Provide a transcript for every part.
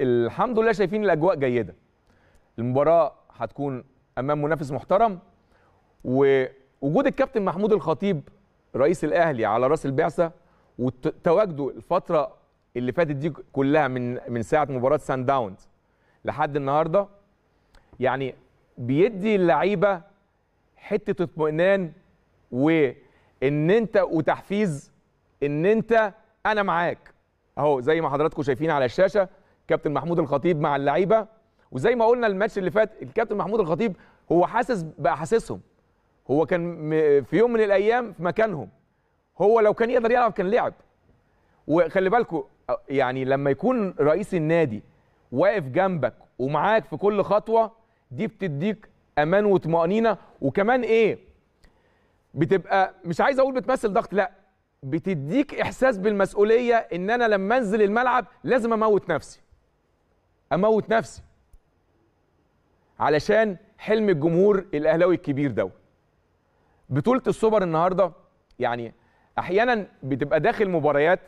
الحمد لله شايفين الاجواء جيده المباراه هتكون امام منافس محترم ووجود الكابتن محمود الخطيب رئيس الاهلي على راس البعثه وتواجده الفتره اللي فاتت دي كلها من من ساعه مباراه سان داونز لحد النهارده يعني بيدي اللعيبه حته اطمئنان وان انت وتحفيز ان انت انا معاك اهو زي ما حضراتكم شايفين على الشاشه كابتن محمود الخطيب مع اللعيبه وزي ما قلنا الماتش اللي فات الكابتن محمود الخطيب هو حاسس باحاسيسهم هو كان في يوم من الايام في مكانهم هو لو كان يقدر يلعب كان لعب وخلي بالكم يعني لما يكون رئيس النادي واقف جنبك ومعاك في كل خطوه دي بتديك امان وطمانينه وكمان ايه بتبقى مش عايز اقول بتمثل ضغط لا بتديك احساس بالمسؤوليه ان انا لما انزل الملعب لازم اموت نفسي اموت نفسي علشان حلم الجمهور الاهلاوي الكبير ده بطوله السوبر النهارده يعني احيانا بتبقى داخل مباريات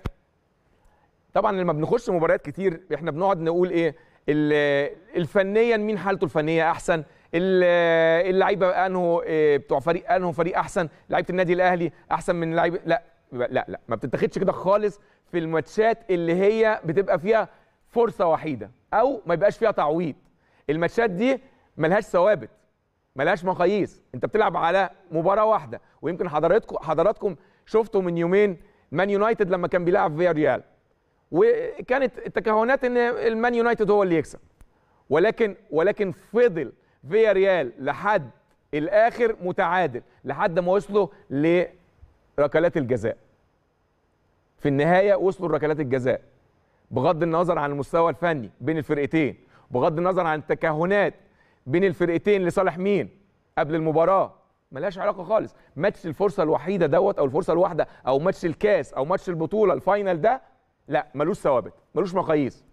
طبعا لما بنخش مباريات كتير احنا بنقعد نقول ايه الفنيا مين حالته الفنيه احسن اللعيبه انه آه، بتوع فريق انه فريق احسن لعيبه النادي الاهلي احسن من لعيب لا لا لا ما بتتاخدش كده خالص في الماتشات اللي هي بتبقى فيها فرصه وحيده او ما يبقاش فيها تعويض الماتشات دي ملهاش ثوابت ملهاش مقاييس انت بتلعب على مباراه واحده ويمكن حضراتكم حضراتكم شفتوا من يومين مان يونايتد لما كان بيلعب فيا ريال وكانت التكهنات ان المان يونايتد هو اللي يكسب ولكن ولكن فضل فيا ريال لحد الاخر متعادل لحد ما وصلوا لركلات الجزاء في النهايه وصلوا لركلات الجزاء بغض النظر عن المستوى الفني بين الفرقتين بغض النظر عن التكهنات بين الفرقتين لصالح مين قبل المباراه ملهاش علاقه خالص ماتش الفرصه الوحيده دوت او الفرصه الواحده او ماتش الكاس او ماتش البطوله الفاينل ده لا ملوش ثوابت ملوش مقاييس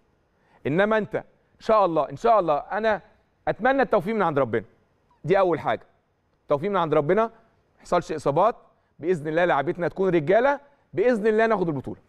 انما انت ان شاء الله ان شاء الله انا اتمنى التوفيق من عند ربنا دي اول حاجه توفيق من عند ربنا ما يحصلش اصابات باذن الله لعبتنا تكون رجاله باذن الله ناخد البطوله